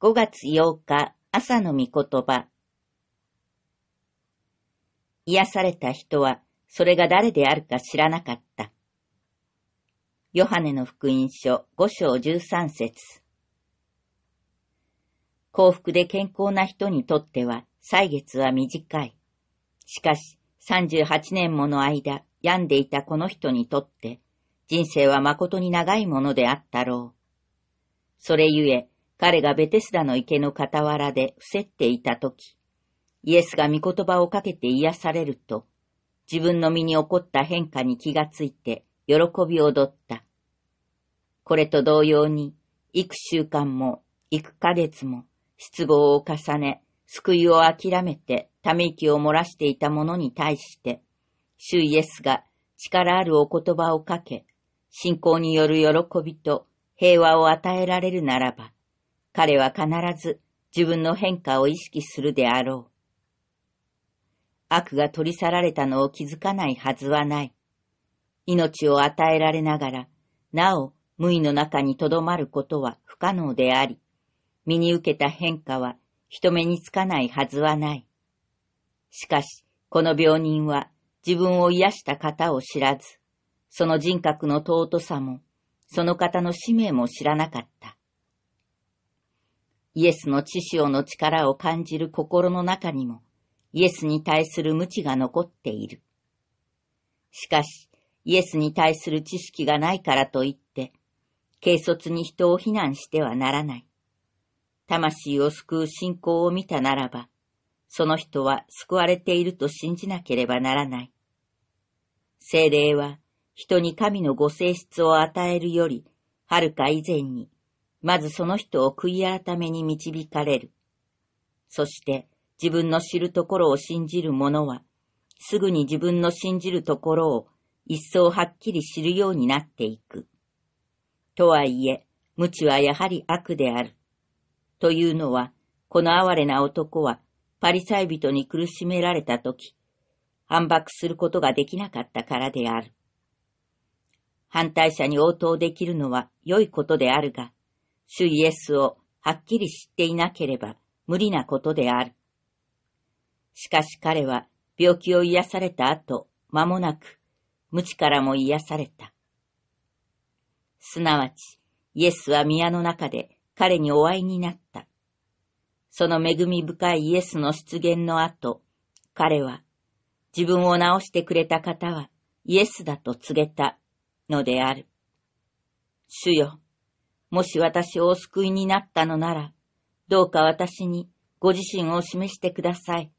五月八日朝の御言葉。癒された人は、それが誰であるか知らなかった。ヨハネの福音書五章十三節幸福で健康な人にとっては、歳月は短い。しかし、三十八年もの間、病んでいたこの人にとって、人生は誠に長いものであったろう。それゆえ、彼がベテスダの池の傍らで伏せっていたとき、イエスが御言葉をかけて癒されると、自分の身に起こった変化に気がついて、喜び踊った。これと同様に、幾週間も、幾ヶ月も、失望を重ね、救いを諦めて、ため息を漏らしていた者に対して、主イエスが力あるお言葉をかけ、信仰による喜びと平和を与えられるならば、彼は必ず自分の変化を意識するであろう。悪が取り去られたのを気づかないはずはない。命を与えられながら、なお無意の中にとどまることは不可能であり、身に受けた変化は人目につかないはずはない。しかし、この病人は自分を癒した方を知らず、その人格の尊さも、その方の使命も知らなかった。イエスの知潮の力を感じる心の中にも、イエスに対する無知が残っている。しかし、イエスに対する知識がないからといって、軽率に人を非難してはならない。魂を救う信仰を見たならば、その人は救われていると信じなければならない。精霊は人に神のご性質を与えるより、はるか以前にまずその人を悔い改めに導かれる。そして自分の知るところを信じる者は、すぐに自分の信じるところを一層はっきり知るようになっていく。とはいえ、無知はやはり悪である。というのは、この哀れな男はパリサイ人に苦しめられた時、反駁することができなかったからである。反対者に応答できるのは良いことであるが、主イエスをはっきり知っていなければ無理なことである。しかし彼は病気を癒された後、間もなく、無知からも癒された。すなわち、イエスは宮の中で彼にお会いになった。その恵み深いイエスの出現の後、彼は、自分を治してくれた方はイエスだと告げたのである。主よ、もし私をお救いになったのなら、どうか私にご自身を示してください。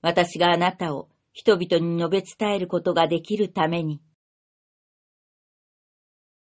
私があなたを人々に述べ伝えることができるために。